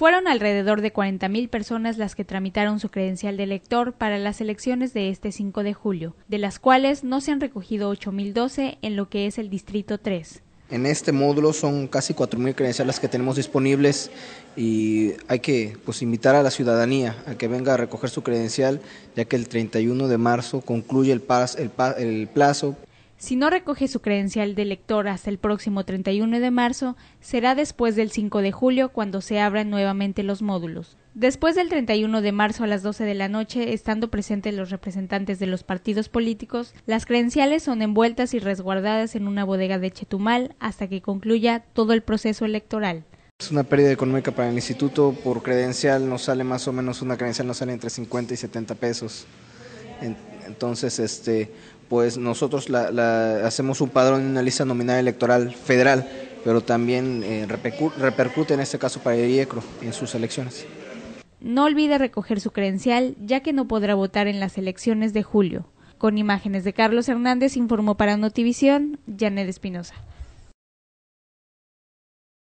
Fueron alrededor de 40.000 personas las que tramitaron su credencial de elector para las elecciones de este 5 de julio, de las cuales no se han recogido 8.012 en lo que es el Distrito 3. En este módulo son casi 4.000 credenciales que tenemos disponibles y hay que pues, invitar a la ciudadanía a que venga a recoger su credencial, ya que el 31 de marzo concluye el plazo si no recoge su credencial de lector hasta el próximo 31 de marzo, será después del 5 de julio cuando se abran nuevamente los módulos. Después del 31 de marzo a las 12 de la noche, estando presentes los representantes de los partidos políticos, las credenciales son envueltas y resguardadas en una bodega de Chetumal hasta que concluya todo el proceso electoral. Es una pérdida económica para el instituto, por credencial no sale más o menos, una credencial nos sale entre 50 y 70 pesos. Entonces, este, pues nosotros la, hacemos un padrón en una lista nominal electoral federal, pero también eh, repercute en este caso para el IECRO en sus elecciones. No olvide recoger su credencial, ya que no podrá votar en las elecciones de julio. Con imágenes de Carlos Hernández informó para Notivisión, Janet Espinosa.